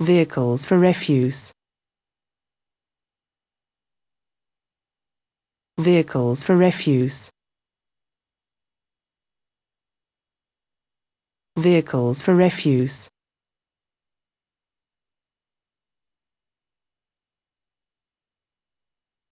vehicles for refuse vehicles for refuse vehicles for refuse